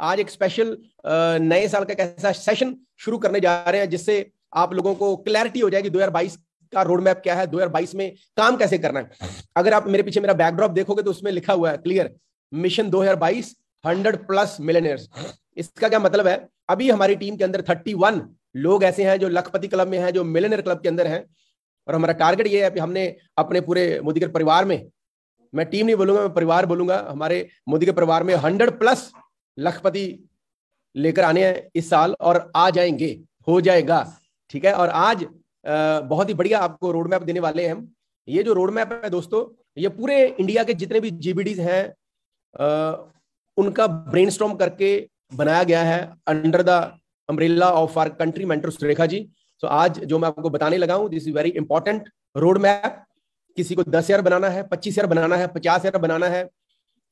आज एक स्पेशल नए साल का एक ऐसा सेशन शुरू करने जा रहे हैं जिससे आप लोगों को क्लैरिटी हो जाएगी बाईस का रोड मैप क्या है बाईस में काम कैसे करना है अगर आप मेरे पीछे मेरा बैकड्रॉप देखोगे तो उसमें लिखा हुआ है क्लियर मिशन बाईस हंड्रेड प्लस मिलेनियर्स इसका क्या मतलब है अभी हमारी टीम के अंदर थर्टी वन लोग ऐसे हैं जो लखपति क्लब में हैं जो मिलेनियर क्लब के अंदर हैं और हमारा टारगेट ये है कि हमने अपने पूरे मोदी के परिवार में मैं टीम नहीं बोलूंगा मैं परिवार बोलूंगा हमारे मोदी के परिवार में हंड्रेड प्लस लखपति लेकर आने हैं इस साल और आ जाएंगे हो जाएगा ठीक है और आज बहुत ही बढ़िया आपको रोड मैप देने वाले हैं हम ये जो रोड मैप है दोस्तों ये पूरे इंडिया के जितने भी जीबीडीज हैं उनका ब्रेन करके बनाया गया है under the umbrella of our country mentor Surekha ji so so, आज जो मैं आपको बताने लगा हूँ this is very important road map किसी को दस हजार बनाना है पच्चीस हजार बनाना है पचास हजार बनाना है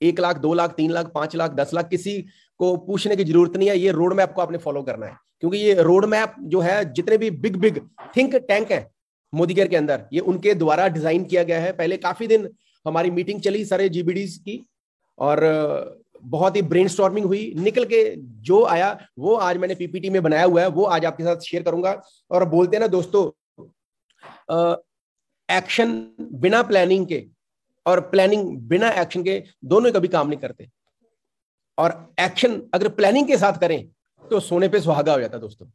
एक लाख दो लाख तीन लाख पांच लाख दस लाख किसी को पूछने की जरूरत नहीं है ये रोड मैप को आपने फॉलो करना है क्योंकि ये रोड मैप जो है जितने भी बिग बिग थिंक टैंक है मोदी केयर के अंदर ये उनके द्वारा डिजाइन किया गया है पहले काफी दिन हमारी मीटिंग चली सारे जीबीडीज की और बहुत ही ब्रेन हुई निकल के जो आया वो आज मैंने पीपीटी में बनाया हुआ है वो आज आपके साथ शेयर करूंगा और बोलते हैं ना दोस्तों एक्शन बिना प्लानिंग के और प्लानिंग बिना एक्शन के दोनों कभी काम नहीं करते और एक्शन अगर प्लानिंग के साथ करें तो सोने पे सुहागा हो जाता दोस्तों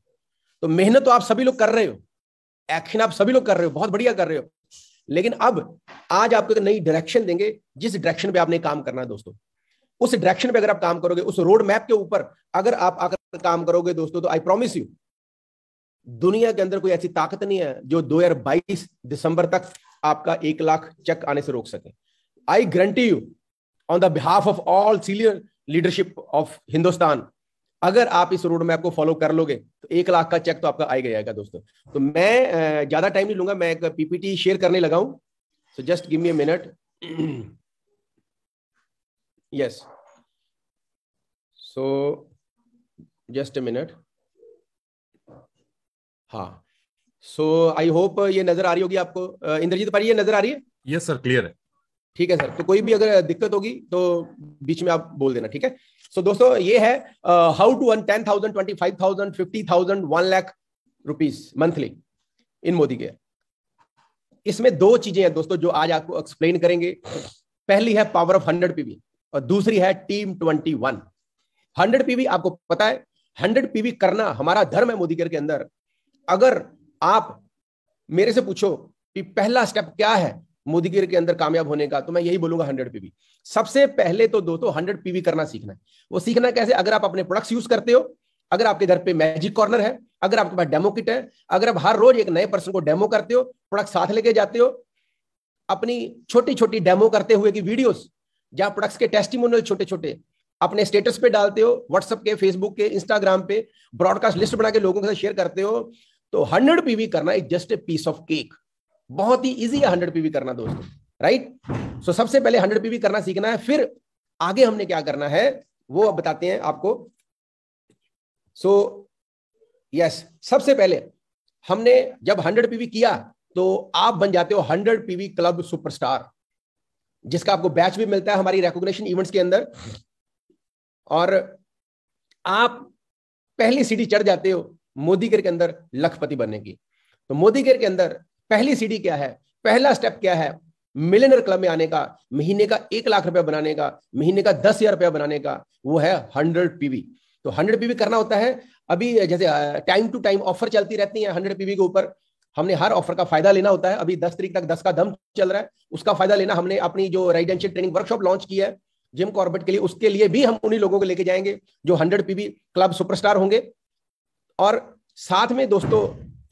तो मेहनत तो आप सभी लोग कर रहे हो एक्शन आप सभी लोग कर रहे हो बहुत बढ़िया कर रहे हो लेकिन अब आज आपको एक नई डायरेक्शन देंगे जिस डायरेक्शन पे आपने काम करना है दोस्तों उस डायरेक्शन पे अगर आप काम करोगे उस रोड मैप के ऊपर अगर आप आकर काम करोगे दोस्तों तो आई प्रॉमिस यू दुनिया के अंदर कोई ऐसी ताकत नहीं है जो दो दिसंबर तक आपका एक लाख चेक आने से रोक सके I guarantee you, on the behalf of all senior leadership of Hindustan, अगर आप इस रोड मैप को फॉलो कर लोगे तो एक लाख का चेक तो आपका आ ही है दोस्तों तो मैं ज्यादा टाइम नहीं लूंगा मैं एक पीपीटी शेयर करने लगा हूं so just give me minute yes so just a minute हाँ सो आई होप ये नजर आ रही होगी आपको इंद्रजीत पारी ये नजर आ रही है यस सर क्लियर है ठीक है सर तो कोई भी अगर दिक्कत होगी तो बीच में आप बोल देना ठीक है सो so, दोस्तों ये है how to earn ten thousand twenty five thousand fifty thousand one lakh rupees monthly in Modicare इसमें दो चीजें हैं दोस्तों जो आज आपको एक्सप्लेन करेंगे पहली है पावर ऑफ हंड्रेड पीवी और दूसरी है team twenty one hundred PV आपको पता है हंड्रेड पीवी करना हमारा धर्म है मोदी के अंदर अगर आप मेरे से पूछो कि पहला स्टेप क्या है मोदी के अंदर कामयाब होने का तो मैं यही बोलूंगा हंड्रेड पीवी सबसे पहले तो दो तो हंड्रेड पीवी करना सीखना है वो सीखना कैसे अगर आप अपने प्रोडक्ट्स यूज करते हो अगर आपके घर पे मैजिक कॉर्नर है अगर आपके पास डेमो किट है अगर आप हर रोज एक नए पर्सन को डेमो करते हो प्रोडक्ट साथ लेके जाते हो अपनी छोटी छोटी डेमो करते हुए की वीडियोस जहां प्रोडक्ट्स के टेस्टिमोनियल छोटे छोटे अपने स्टेटस पे डालते हो व्हाट्सएप के फेसबुक के इंस्टाग्राम पे ब्रॉडकास्ट लिस्ट बना के लोगों के साथ शेयर करते हो तो हंड्रेड पीवी करना is just a piece of cake बहुत ही इजी है हंड्रेड पीवी करना दोस्तों राइट सो सबसे पहले हंड्रेड पीवी करना सीखना है फिर आगे हमने क्या करना है वो अब बताते हैं आपको सो so, यस yes, सबसे पहले हमने जब हंड्रेड पीवी किया तो आप बन जाते हो हंड्रेड पीवी क्लब सुपरस्टार जिसका आपको बैच भी मिलता है हमारी रेकोग्नेशन इवेंट्स के अंदर और आप पहली सीढ़ी चढ़ जाते हो मोदी के अंदर लखपति बनने की तो मोदी के अंदर पहली सीढ़ी क्या है पहला स्टेप क्या है मिलेनर क्लब में आने का महीने का एक लाख रुपया बनाने का महीने का दस हजार रुपया बनाने का वो है हंड्रेड पीवी तो हंड्रेड पीवी करना होता है अभी जैसे टाइम टू टाइम ऑफर चलती रहती है हंड्रेड पीवी के ऊपर हमने हर ऑफर का फायदा लेना होता है अभी दस तारीख तक दस का दम चल रहा है उसका फायदा लेना हमने अपनी जो रेजिडेंशियल ट्रेनिंग वर्कशॉप लॉन्च की है जिम कॉर्बेट के लिए उसके लिए भी हम उन्हीं लोगों को लेके जाएंगे जो हंड्रेड पीवी क्लब सुपरस्टार होंगे और साथ में दोस्तों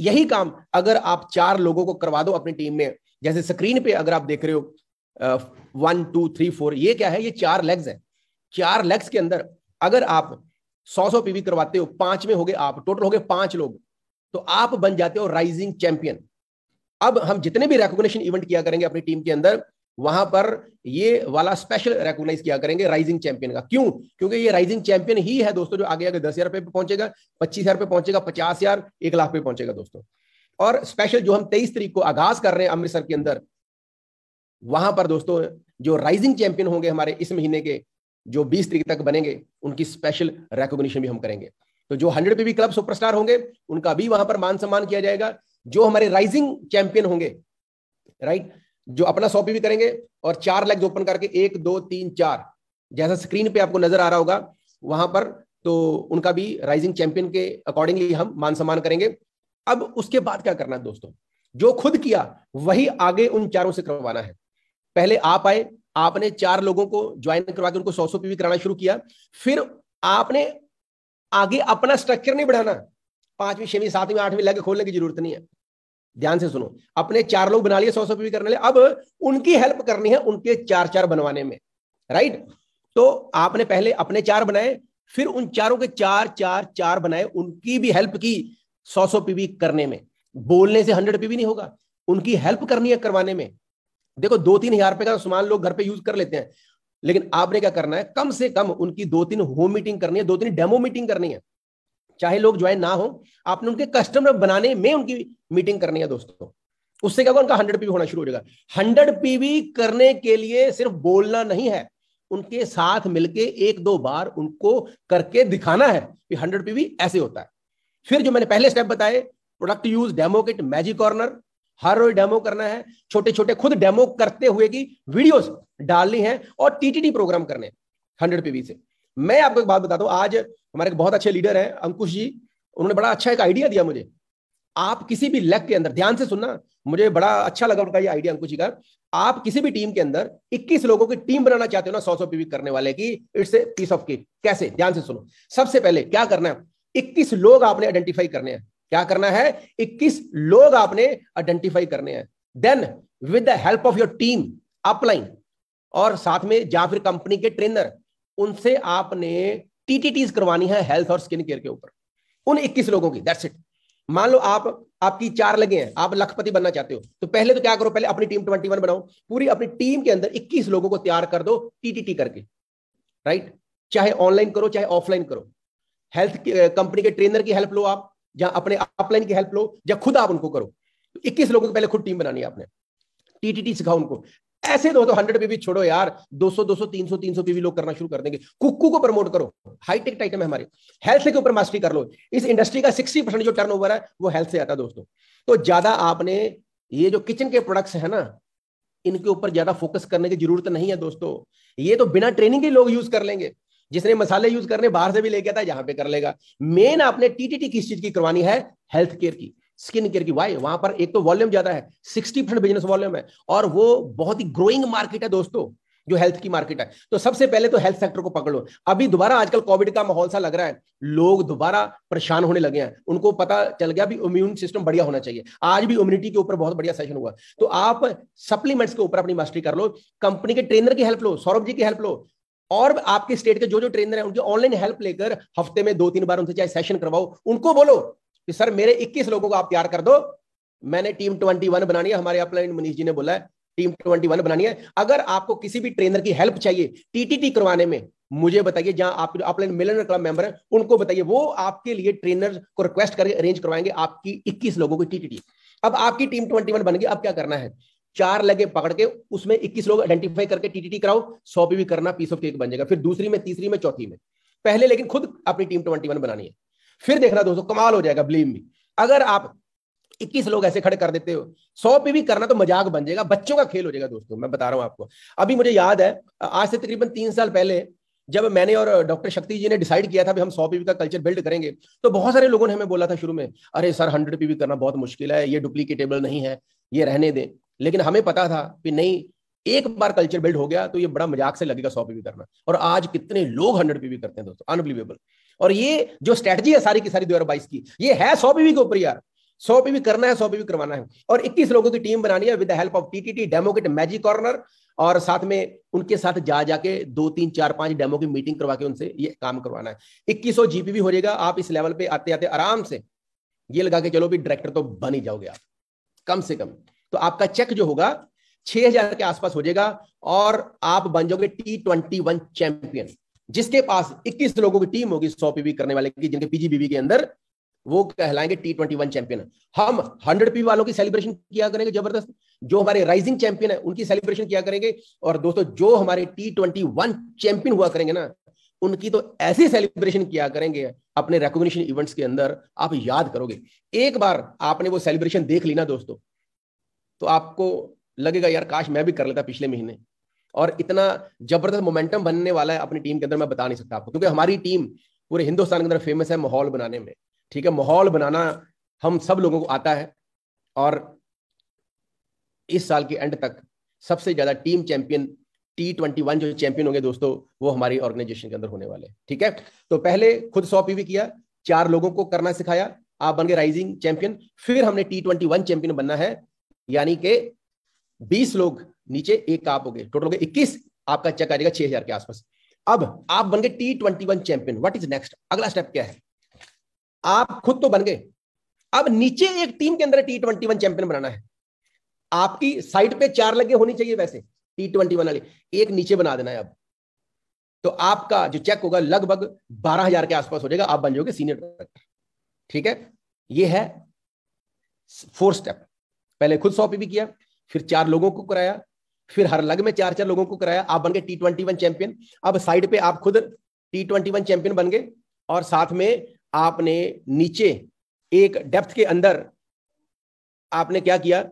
यही काम अगर आप चार लोगों को करवा दो अपनी टीम में जैसे स्क्रीन पे अगर आप देख रहे हो वन टू थ्री फोर ये क्या है ये चार लेग्स है चार लेग्स के अंदर अगर आप सौ सौ पीवी करवाते हो पांच में हो गए आप टोटल हो गए पांच लोग तो आप बन जाते हो राइजिंग चैंपियन अब हम जितने भी रिकॉग्निशन इवेंट किया करेंगे अपनी टीम के अंदर वहां पर ये वाला स्पेशल रेकोगनाइज किया करेंगे राइजिंग चैंपियन का क्यों क्योंकि ये राइजिंग चैंपियन ही है दोस्तों जो आगे आगे दस हजार रुपये पहुंचेगा पच्चीस हजार रुपये पहुंचेगा पचास हजार एक लाख पे पहुंचेगा दोस्तों और स्पेशल जो हम तेईस तारीख को आगाज कर रहे हैं अमृतसर के अंदर वहां पर दोस्तों जो राइजिंग चैंपियन होंगे हमारे इस महीने के जो बीस तारीख तक बनेंगे उनकी स्पेशल रिकॉग्निशन भी हम करेंगे तो जो हंड्रेड पे भी क्लब सुपरस्टार होंगे उनका भी वहां पर मान सम्मान किया जाएगा जो हमारे राइजिंग चैंपियन होंगे राइट right? जो अपना सौ पीवी करेंगे और चार लेग्स ओपन करके एक दो तीन चार जैसा स्क्रीन पे आपको नजर आ रहा होगा वहां पर तो उनका भी राइजिंग चैंपियन के अकॉर्डिंगली हम मान सम्मान करेंगे अब उसके बाद क्या करना है दोस्तों जो खुद किया वही आगे उन चारों से करवाना है पहले आप आए आपने चार लोगों को ज्वाइन करवा के उनको सौ सौ पीवी कराना शुरू किया फिर आपने आगे अपना स्ट्रक्चर नहीं बढ़ाना पांचवी छवीं सातवीं आठवीं लग खोलने की जरूरत नहीं है ध्यान से सुनो अपने चार लोग बना लिए सौ सौ भी करने लिए अब उनकी हेल्प करनी है उनके चार चार बनवाने में राइट तो आपने पहले अपने चार बनाए फिर उन चारों के चार चार चार बनाए उनकी भी हेल्प की सौ सौ पीवी करने में बोलने से हंड्रेड पीवी नहीं होगा उनकी हेल्प करनी है करवाने में देखो दो तीन हजार रुपए का तो सामान लोग घर पे यूज कर लेते हैं लेकिन आपने क्या करना है कम से कम उनकी दो तीन होम मीटिंग करनी है दो तीन डेमो मीटिंग करनी है चाहे लोग ज्वाइन ना हो आपने उनके कस्टमर बनाने में उनकी मीटिंग करनी है दोस्तों उससे क्या होगा उनका हंड्रेड पीवी होना शुरू हो जाएगा हंड्रेड पीवी करने के लिए सिर्फ बोलना नहीं है उनके साथ मिलके एक दो बार उनको करके दिखाना है कि हंड्रेड पीवी ऐसे होता है फिर जो मैंने पहले स्टेप बताए product use demo kit magic corner हर रोज डेमो करना है छोटे छोटे खुद डेमो करते हुए की वीडियोस डालनी है और टीटीडी प्रोग्राम करने हंड्रेड पीवी से मैं आपको एक बात बताता हूँ आज हमारे बहुत अच्छे लीडर हैं अंकुश जी उन्होंने बड़ा अच्छा एक आइडिया दिया मुझे आप किसी भी लेग के अंदर ध्यान से सुनना मुझे बड़ा अच्छा लगा उनका ये आइडिया अंकुश जी का आप किसी भी टीम के अंदर 21 लोगों की टीम बनाना चाहते हो ना सौ सौ पीवी करने वाले की it's a piece of cake कैसे ध्यान से सुनो सबसे पहले क्या करना है 21 लोग आपने आइडेंटिफाई करने हैं क्या करना है 21 लोग आपने आइडेंटिफाई करने हैं then with the help of your team upline और साथ में या फिर कंपनी के ट्रेनर उनसे आपने टीटीटीज करवानी है हेल्थ और स्किन केयर के ऊपर उन 21 लोगों की दैट्स इट मान लो आप आपकी चार लगे हैं आप लखपति बनना चाहते हो तो पहले तो क्या करो पहले अपनी टीम ट्वेंटी वन बनाओ पूरी अपनी टीम के अंदर इक्कीस लोगों को तैयार कर दो टीटीटी करके राइट चाहे ऑनलाइन करो चाहे ऑफलाइन करो हेल्थ कंपनी के ट्रेनर की हेल्प लो आप या अपने ऑफलाइन की हेल्प लो या खुद आप उनको करो तो 21 लोगों को पहले खुद टीम बनानी है आपने टीटीटी सिखाओ उनको ऐसे दो तो हंड्रेड पीवी छोड़ो यार दो दो सौ सौ 200 200 300 300 पीवी लोग करना शुरू कर देंगे कुकू को प्रमोट करो हाईटेक टाइटम है हमारे हेल्थ के ऊपर मास्टरी कर लो इस इंडस्ट्री का सिक्सटी परसेंट जो टर्न है वो हेल्थ से आता है दोस्तों तो ज्यादा आपने ये जो किचन के प्रोडक्ट्स है ना इनके ऊपर ज्यादा फोकस करने की जरूरत नहीं है दोस्तों ये तो बिना ट्रेनिंग के लोग यूज कर लेंगे जिसने मसाले यूज करने बाहर से भी लेके आता है यहां पे कर लेगा मेन आपने टीटीटी किस चीज की करवानी है हेल्थ केयर की स्किन केयर की वाई वहां पर एक तो वॉल्यूम ज्यादा है सिक्सटी परसेंट बिजनेस वॉल्यूम है और वो बहुत ही ग्रोइंग मार्केट है दोस्तों जो हेल्थ की मार्केट है तो सबसे पहले तो हेल्थ सेक्टर को पकड़ लो अभी दोबारा आजकल कोविड का माहौल सा लग रहा है लोग दोबारा परेशान होने लगे हैं उनको पता चल गया भी इम्यून सिस्टम बढ़िया होना चाहिए आज भी इम्यूनिटी के ऊपर बहुत बढ़िया सेशन हुआ तो आप सप्लीमेंट्स के ऊपर अपनी मास्टरी कर लो कंपनी के ट्रेनर की हेल्प लो सौरभ जी की हेल्प लो और आपके स्टेट के जो जो ट्रेनर है उनकी ऑनलाइन हेल्प लेकर हफ्ते में दो तीन बार उनसे चाहे सेशन करवाओ उनको बोलो कि सर मेरे 21 लोगों को आप तैयार कर दो मैंने टीम 21 बनानी है हमारे अपलाइन मनीष जी ने बोला है टीम 21 बनानी है अगर आपको किसी भी ट्रेनर की हेल्प चाहिए टीटीटी करवाने में मुझे बताइए जहां आप अपलाइन मिलनर क्लब मेंबर हैं उनको बताइए वो आपके लिए ट्रेनर को रिक्वेस्ट करके अरेंज करवाएंगे आपकी इक्कीस लोगों की टीटीटी अब आपकी टीम ट्वेंटी बन गई अब क्या करना है चार लगे पकड़ के उसमें 21 लोग आइडेंटिफाई करके टीटीटी कराओ सौ भी करना पीस ऑफ केक बन जाएगा फिर दूसरी में तीसरी में चौथी में पहले लेकिन खुद अपनी टीम 21 बनानी है फिर देखना दोस्तों कमाल हो जाएगा ब्लेम भी अगर आप 21 लोग ऐसे खड़े कर देते हो सौ पे भी करना तो मजाक बन जाएगा बच्चों का खेल हो जाएगा दोस्तों मैं बता रहा हूं आपको अभी मुझे याद है आज से तकरीबन तीन साल पहले जब मैंने और डॉक्टर शक्ति जी ने डिसाइड किया था भी हम सौ पीवी का कल्चर बिल्ड करेंगे तो बहुत सारे लोगों ने हमें बोला था शुरू में अरे सर हंड्रेड पीवी करना बहुत मुश्किल है ये डुप्लीकेटेबल नहीं है ये रहने दें लेकिन हमें पता था कि नहीं एक बार कल्चर बिल्ड हो गया तो ये बड़ा मजाक से लगेगा सौ पीवी करना और आज कितने लोग हंड्रेड पीवी करते हैं दोस्तों अनबिलीवेबल और ये जो स्ट्रेटजी है सारी की सारी बाईस की ये है सौ पीवी के ऊपर यार सौ पीवी करना है सौ पीवी करवाना है और इक्कीस लोगों की टीम बनानी है with the help of TTT demo kit magic corner और साथ में उनके साथ जा जाके दो तीन चार पांच डेमो की मीटिंग करवा के उनसे ये काम करवाना है इक्कीस सौ जीपीवी हो जाएगा आप इस लेवल पे आते आते आराम से ये लगा के चलो भी डायरेक्टर तो बन ही जाओगे आप कम से कम तो आपका चेक जो होगा छह हजार के आसपास हो जाएगा और आप बन जाओगे टी ट्वेंटी वन चैंपियन जिसके पास 21 लोगों की टीम होगी सौ पीवी करने वाले की जिनके पीजीबीबी के अंदर वो कहलाएंगे टी ट्वेंटी वन चैंपियन हम हंड्रेड पी वालों की सेलिब्रेशन किया करेंगे जबरदस्त जो हमारे राइजिंग चैंपियन है उनकी सेलिब्रेशन किया करेंगे और दोस्तों जो हमारे टी ट्वेंटी वन चैंपियन हुआ करेंगे ना उनकी तो ऐसी सेलिब्रेशन किया करेंगे अपने रिकॉग्निशन इवेंट्स के अंदर आप याद करोगे एक बार आपने वो सेलिब्रेशन देख ली ना दोस्तों तो आपको लगेगा यार काश मैं भी कर लेता पिछले महीने और इतना जबरदस्त मोमेंटम बनने वाला है अपनी टीम के अंदर मैं बता नहीं सकता आपको क्योंकि हमारी टीम पूरे हिंदुस्तान के अंदर फेमस है माहौल बनाने में ठीक है माहौल बनाना हम सब लोगों को आता है और इस साल के एंड तक सबसे ज्यादा team champion T twenty one जो चैंपियन होंगे दोस्तों वो हमारी ऑर्गेनाइजेशन के अंदर होने वाले ठीक है तो पहले खुद सौ पीवी किया चार लोगों को करना सिखाया आप बन गए राइजिंग चैंपियन फिर हमने टी ट्वेंटी वन चैंपियन बनना है यानी कि बीस लोग नीचे एक आप हो गए टोटल हो गए इक्कीस आपका चेक आएगा छह हजार के आसपास अब आप बन गए T twenty one champion what is next अगला स्टेप क्या है आप खुद तो बन गए अब नीचे एक टीम के अंदर टी ट्वेंटी वन चैंपियन बनाना है आपकी साइड पे चार लगे होनी चाहिए वैसे टी ट्वेंटी वन वाले एक नीचे बना देना है अब तो आपका जो चेक होगा लगभग बारह हजार के आसपास हो जाएगा आप बन जाओगे सीनियर डायरेक्टर ठीक है ये है फोर स्टेप पहले खुद सौ पे भी किया फिर चार लोगों को कराया फिर हर लग में चार चार लोगों को कराया आप बन गए टी ट्वेंटी वन चैंपियन अब साइड पे आप खुद टी ट्वेंटी वन चैंपियन बन गए और साथ में आपने नीचे एक डेप्थ के अंदर आपने क्या किया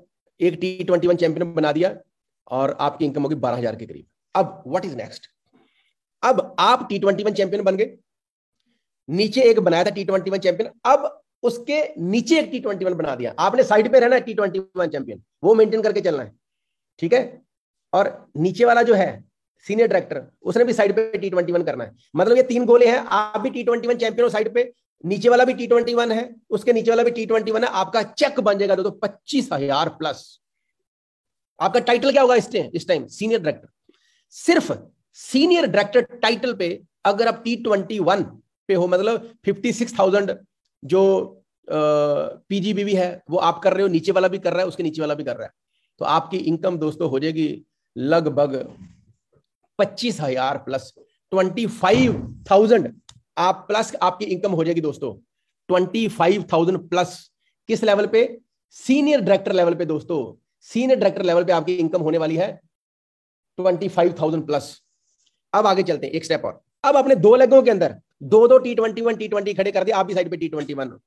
एक टी ट्वेंटी वन चैंपियन बना दिया और आपकी इनकम होगी बारह हजार के करीब अब व्हाट इज नेक्स्ट अब आप टी ट्वेंटी वन चैंपियन बन गए नीचे एक बनाया था टी ट्वेंटी वन चैंपियन अब उसके नीचे एक टी ट्वेंटी वन बना दिया आपने साइड पे रहना टी ट्वेंटी वन चैंपियन वो मेंटेन करके चलना है ठीक है और नीचे वाला जो है सीनियर डायरेक्टर उसने भी साइड पे टी ट्वेंटी वन करना है मतलब ये तीन गोले हैं आप भी टी ट्वेंटी वन चैंपियन हो साइड पे नीचे वाला भी टी ट्वेंटी वन है उसके नीचे वाला भी टी ट्वेंटी वन है आपका चेक बन जाएगा दोस्तों पच्चीस हजार प्लस आपका टाइटल क्या होगा इस टाइम सीनियर डायरेक्टर सिर्फ सीनियर डायरेक्टर टाइटल पे अगर आप टी ट्वेंटी वन पे हो मतलब फिफ्टी सिक्स थाउजेंड जो पीजीबीवी है वो आप कर रहे हो नीचे वाला भी कर रहा है उसके नीचे वाला भी कर रहा है तो आपकी इनकम दोस्तों हो जाएगी लगभग पच्चीस हजार प्लस ट्वेंटी फाइव थाउजेंड आप प्लस आपकी इनकम हो जाएगी दोस्तों ट्वेंटी फाइव थाउजेंड प्लस किस लेवल पे सीनियर डायरेक्टर लेवल पे दोस्तों सीनियर डायरेक्टर लेवल पे आपकी इनकम होने वाली है ट्वेंटी फाइव थाउजेंड प्लस अब आगे चलते हैं एक स्टेप और अब अपने दो लेगों के अंदर दो दो T twenty one T twenty खड़े कर दिया आप साइड पे टी ट्वेंटी वन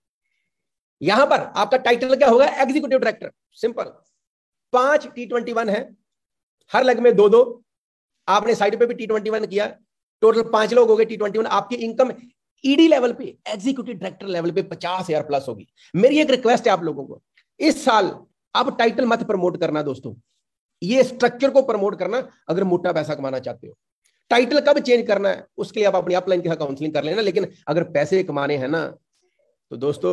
यहां पर आपका टाइटल क्या होगा एग्जीक्यूटिव डायरेक्टर सिंपल पांच टी ट्वेंटी वन है हर लेग में दो दो आपने साइड पे भी टी ट्वेंटी वन किया टोटल पांच लोग हो गए टी ट्वेंटी वन आपकी इनकम ईडी लेवल पे एग्जीक्यूटिव डायरेक्टर लेवल पे पचास हजार प्लस होगी मेरी एक रिक्वेस्ट है आप लोगों को इस साल आप टाइटल मत प्रमोट करना दोस्तों ये स्ट्रक्चर को प्रमोट करना अगर मोटा पैसा कमाना चाहते हो टाइटल कब चेंज करना है उसके लिए आप अपनी अपलाइन के साथ काउंसलिंग कर लेना लेकिन अगर पैसे कमाने हैं ना तो दोस्तों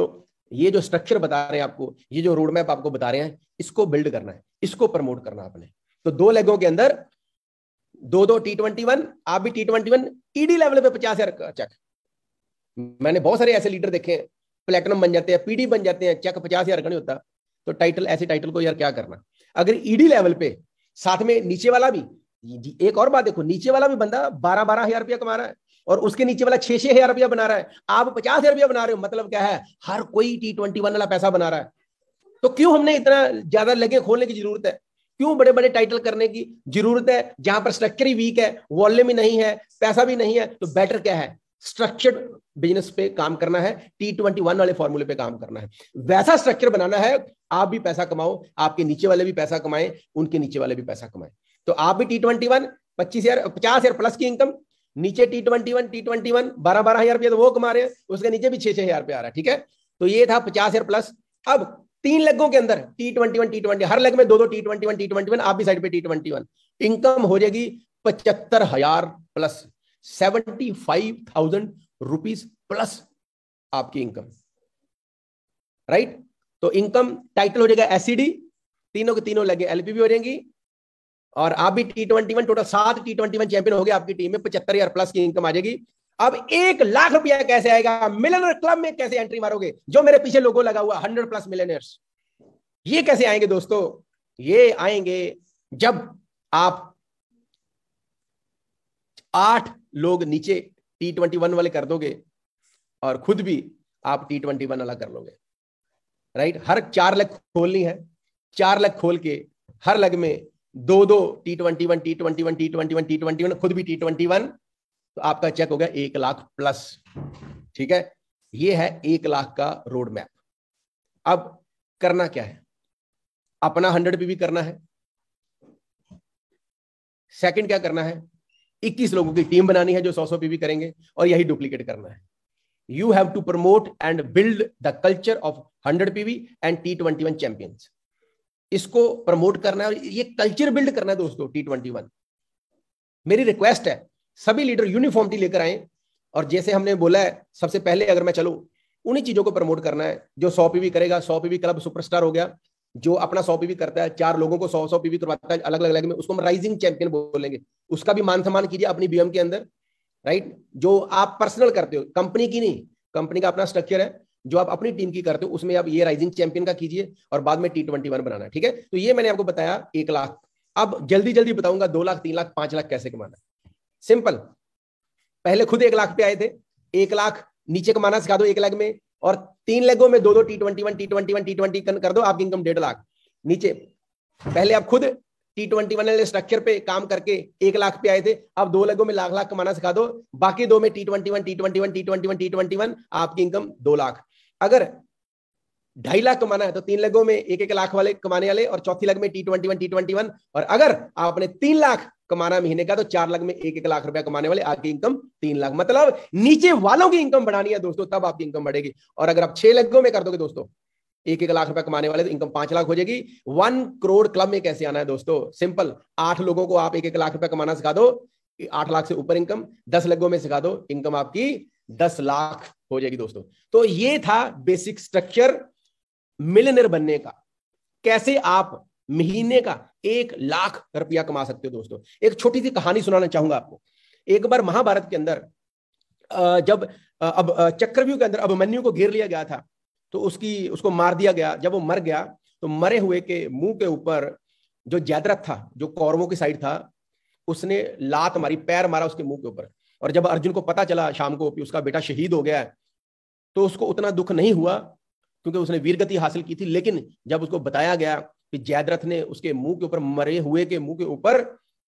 ये जो स्ट्रक्चर बता रहे हैं आपको ये जो रोड मैप आपको बता रहे हैं इसको बिल्ड करना है इसको प्रमोट करना आपने तो दो लेगों के अंदर दो दो टी ट्वेंटी वन आप भी T twenty one ED level पे पचास हजार चेक मैंने बहुत सारे ऐसे लीडर देखे हैं प्लेटिनम बन जाते हैं पीडी बन जाते हैं चेक पचास हजार का नहीं होता तो टाइटल ऐसे टाइटल को यार क्या करना अगर ईडी e लेवल पे साथ में नीचे वाला भी एक और बात देखो नीचे वाला भी बंदा बारह बारह हजार रुपया कमा रहा है और उसके नीचे वाला छह छह हजार रुपया बना रहा है आप पचास हजार रुपया बना रहे हो मतलब क्या है हर कोई टी ट्वेंटी वन वाला पैसा बना रहा है तो क्यों हमने इतना ज्यादा लगे खोलने की जरूरत है क्यों बड़े बड़े टाइटल करने की जरूरत है जहां पर स्ट्रक्चर ही वीक है वॉल्यूम ही नहीं है पैसा भी नहीं है तो बेटर क्या है स्ट्रक्चर्ड बिजनेस पे काम करना है टी ट्वेंटी वन वाले फॉर्मूले पे काम करना है वैसा स्ट्रक्चर बनाना है आप भी पैसा कमाओ आपके नीचे वाले भी पैसा कमाएं उनके नीचे वाले भी पैसा कमाएं तो आप भी टी ट्वेंटी वन पच्चीस हजार पचास हजार प्लस की इनकम नीचे T twenty one T twenty one बारह बारह हजार रुपया तो वो कमा रहे हैं उसके नीचे भी छह छह हजार रुपया आ रहा है ठीक है तो ये था पचास हजार प्लस अब तीन लेगों के अंदर T twenty one T twenty हर लेग में दो दो T twenty one T twenty one आप भी साइड पे टी ट्वेंटी वन इनकम हो जाएगी पचहत्तर हजार plus seventy five thousand rupees plus आपकी इनकम राइट तो इनकम टाइटल हो जाएगा एसीडी e तीनों के तीनों लगे एलपी भी हो जाएंगी और आप भी टी ट्वेंटी वन टोटल सात टी ट्वेंटी वन चैंपियन हो गए आपकी टीम में पचहत्तर हजार प्लस की इनकम आ जाएगी अब एक लाख रुपया कैसे आएगा मिलेनर क्लब में कैसे एंट्री मारोगे जो मेरे पीछे लोगों लगा हुआ हंड्रेड प्लस मिलनर्स ये कैसे आएंगे दोस्तों ये आएंगे जब आप आठ लोग नीचे टी ट्वेंटी वन वाले कर दोगे और खुद भी आप टी ट्वेंटी वन वाला कर लोगे राइट हर चार लग खोलनी है चार लग खोल के हर लग में दो दो T twenty one T twenty one T twenty one T twenty one खुद भी टी ट्वेंटी वन तो आपका चेक हो गया एक लाख प्लस ठीक है ये है एक लाख का रोड मैप अब करना क्या है अपना हंड्रेड पीवी करना है सेकंड क्या करना है 21 लोगों की टीम बनानी है जो सौ सौ पीवी करेंगे और यही डुप्लीकेट करना है you have to promote and build the culture of hundred PV and T twenty one champions इसको प्रमोट करना है और ये कल्चर बिल्ड करना है दोस्तों टी ट्वेंटी वन मेरी रिक्वेस्ट है सभी लीडर यूनिफॉर्मिटी लेकर आए और जैसे हमने बोला है सबसे पहले अगर मैं चलू उन्हीं चीजों को प्रमोट करना है जो सौ पीवी करेगा सौ पीवी क्लब सुपरस्टार हो गया जो अपना सौ पीवी करता है चार लोगों को सौ सौ पीवी करवाता है अलग अलग अलग में उसको हम राइजिंग चैंपियन बोलेंगे उसका भी मान सम्मान कीजिए अपनी बीएम के अंदर राइट जो आप पर्सनल करते हो कंपनी की नहीं कंपनी का अपना स्ट्रक्चर है जो आप अपनी टीम की करते हो उसमें आप ये राइजिंग चैंपियन का कीजिए और बाद में टी ट्वेंटी वन बनाना ठीक है तो ये मैंने आपको बताया एक लाख अब जल्दी जल्दी बताऊंगा दो लाख तीन लाख पांच लाख कैसे कमाना सिंपल पहले खुद एक लाख पे आए थे एक लाख नीचे कमाना सिखा दो एक लेग में और तीन लेगों में दो दो T twenty one T twenty one T twenty कर दो आपकी इनकम डेढ़ लाख नीचे पहले आप खुद टी ट्वेंटी वन स्ट्रक्चर पे काम करके एक लाख पे आए थे अब दो लेगों में लाख लाख कमाना सिखा दो बाकी दो में T twenty one T twenty one T twenty one T twenty one आपकी इनकम दो लाख अगर ढाई लाख कमाना है तो तीन लगों में एक एक लाख वाले कमाने वाले और चौथी लग में T twenty one T twenty one और अगर आपने तीन लाख कमाना महीने का तो चार लाख में एक एक लाख रुपया कमाने वाले आपकी इनकम तीन लाख मतलब नीचे वालों की इनकम बढ़ानी है दोस्तों तब आपकी इनकम बढ़ेगी और अगर आप छह लगों में कर दोगे दोस्तों एक एक लाख रुपया कमाने वाले तो इनकम पांच लाख हो जाएगी वन करोड़ क्लब में कैसे आना है दोस्तों सिंपल आठ लोगों को आप एक एक लाख रुपया कमाना सिखा दो आठ लाख से ऊपर इनकम दस लगों में सिखा दो इनकम आपकी दस लाख हो जाएगी दोस्तों तो ये था बेसिक स्ट्रक्चर मिलनर बनने का कैसे आप महीने का एक लाख रुपया कमा सकते हो दोस्तों एक छोटी सी कहानी सुनाना चाहूंगा आपको एक बार महाभारत के अंदर जब अब चक्रव्यूह के अंदर अभिमन्यु को घेर लिया गया था तो उसकी उसको मार दिया गया जब वो मर गया तो मरे हुए के मुंह के ऊपर जो जैदरथ था जो कौरवों की साइड था उसने लात मारी पैर मारा उसके मुंह के ऊपर और जब अर्जुन को पता चला शाम को कि उसका बेटा शहीद हो गया है तो उसको उतना दुख नहीं हुआ क्योंकि उसने वीरगति हासिल की थी लेकिन जब उसको बताया गया कि जयद्रथ ने उसके मुंह के ऊपर मरे हुए के मुंह के ऊपर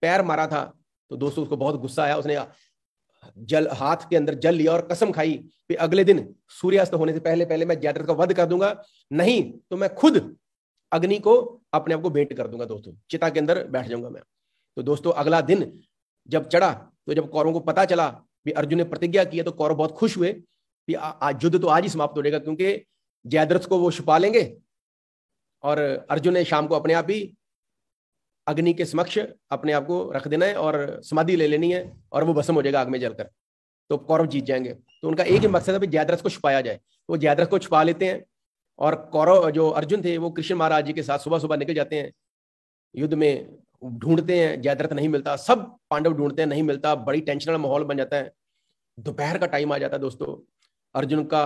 पैर मारा था तो दोस्तों उसको बहुत गुस्सा आया उसने जल हाथ के अंदर जल लिया और कसम खाई कि अगले दिन सूर्यास्त होने से पहले पहले मैं जयद्रथ का वध कर दूंगा नहीं तो मैं खुद अग्नि को अपने आप को भेंट कर दूंगा दोस्तों चिता के अंदर बैठ जाऊंगा मैं तो दोस्तों अगला दिन जब चढ़ा तो जब कौरों को पता चला भी अर्जुन ने प्रतिज्ञा की है तो कौरव बहुत खुश हुए युद्ध तो आज ही समाप्त हो जाएगा क्योंकि जयद्रथ को वो छुपा लेंगे और अर्जुन ने शाम को अपने आप ही अग्नि के समक्ष अपने आप को रख देना है और समाधि ले लेनी है और वो भस्म हो जाएगा आग में जलकर तो कौरव जीत जाएंगे तो उनका एक ही मकसद है जयद्रथ को छुपाया जाए वो जयद्रथ को छुपा लेते हैं और कौरव जो अर्जुन थे वो कृष्ण महाराज जी के साथ सुबह सुबह निकल जाते हैं युद्ध में ढूंढते हैं जयद्रथ नहीं मिलता सब पांडव ढूंढते हैं नहीं मिलता बड़ी वाला माहौल बन जाता है दोपहर का टाइम आ जाता है दोस्तों अर्जुन का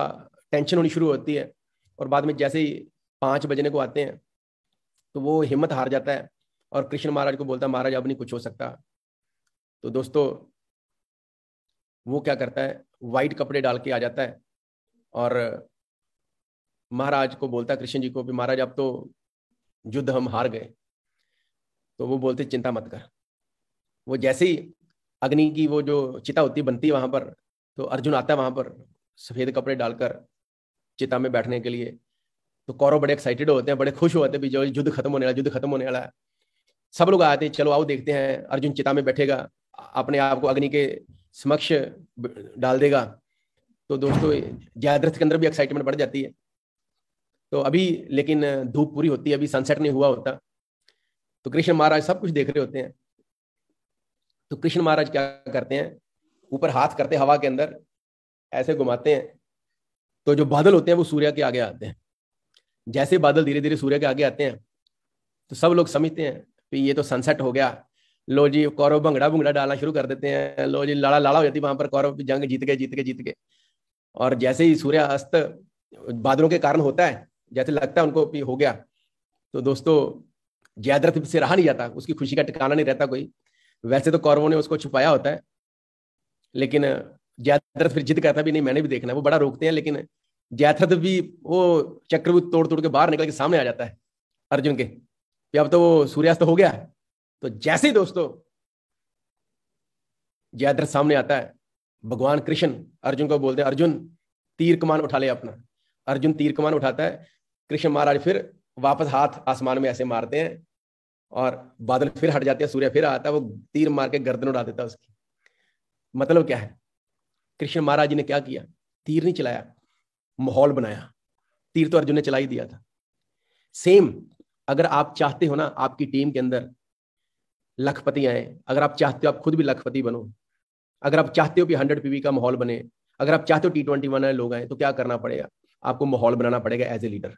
टेंशन होनी शुरू होती है और बाद में जैसे ही पाँच बजने को आते हैं तो वो हिम्मत हार जाता है और कृष्ण महाराज को बोलता है महाराज अब नहीं कुछ हो सकता तो दोस्तों वो क्या करता है वाइट कपड़े डाल के आ जाता है और महाराज को बोलता है कृष्ण जी को भी महाराज अब तो युद्ध हम हार गए तो वो बोलते चिंता मत कर वो जैसे ही अग्नि की वो जो चिता होती बनती वहां पर तो अर्जुन आता है वहां पर सफेद कपड़े डालकर चिता में बैठने के लिए तो कौरव बड़े एक्साइटेड होते हैं बड़े खुश होते हैं भी जो युद्ध खत्म होने वाला युद्ध खत्म होने वाला है सब लोग आते हैं चलो आओ देखते हैं अर्जुन चिता में बैठेगा अपने आप को अग्नि के समक्ष डाल देगा तो दोस्तों जयाद्रथ के अंदर भी एक्साइटमेंट बढ़ जाती है तो अभी लेकिन धूप पूरी होती है अभी सनसेट नहीं हुआ होता तो कृष्ण महाराज सब कुछ देख रहे होते हैं तो कृष्ण महाराज क्या करते हैं ऊपर हाथ करते हवा के अंदर ऐसे घुमाते हैं तो जो बादल होते हैं वो सूर्य के आगे आते हैं जैसे बादल धीरे धीरे सूर्य के आगे आते हैं तो सब लोग समझते हैं कि ये तो सनसेट हो गया लो जी कौरव भंगड़ा भुंगड़ा डालना शुरू कर देते हैं लो जी लाड़ा लाड़ा हो जाती वहां पर कौरव जंग जीत गए जीत के जीत के और जैसे ही सूर्य अस्त बादलों के कारण होता है जैसे लगता है उनको भी हो गया तो दोस्तों जयद्रथ से रहा नहीं जाता उसकी खुशी का ठिकाना नहीं रहता कोई वैसे तो कौरवों ने उसको छुपाया होता है लेकिन जयद्रथ फिर जिद करता भी नहीं मैंने भी देखना वो बड़ा रोकते हैं लेकिन ज्याथत भी वो चक्रव्यूह तोड़ तोड़ के बाहर निकल के सामने आ जाता है अर्जुन के अब तो वो सूर्यास्त हो गया तो जैसे ही दोस्तों जयद्रथ सामने आता है भगवान कृष्ण अर्जुन को बोलते हैं अर्जुन तीर कमान उठा ले अपना अर्जुन तीर कमान उठाता है कृष्ण महाराज फिर वापस हाथ आसमान में ऐसे मारते हैं और बादल फिर हट जाते हैं सूर्य फिर आता है वो तीर मार के गर्दन उड़ा देता है उसकी मतलब क्या है कृष्ण महाराज जी ने क्या किया तीर नहीं चलाया माहौल बनाया तीर तो अर्जुन ने चला ही दिया था सेम अगर आप चाहते हो ना आपकी टीम के अंदर लखपति आए अगर आप चाहते हो आप खुद भी लखपति बनो अगर आप चाहते हो कि हंड्रेड पीवी का माहौल बने अगर आप चाहते हो टी ट्वेंटी वन लोग आए तो क्या करना पड़ेगा आपको माहौल बनाना पड़ेगा एज ए लीडर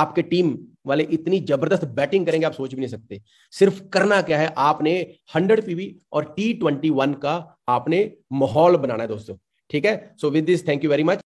आपके टीम वाले इतनी जबरदस्त बैटिंग करेंगे आप सोच भी नहीं सकते सिर्फ करना क्या है आपने हंड्रेड पीवी और टी ट्वेंटी वन का आपने माहौल बनाना है दोस्तों ठीक है so with this thank you very much